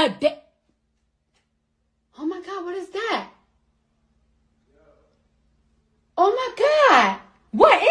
Oh my God, what is that? Oh my God. What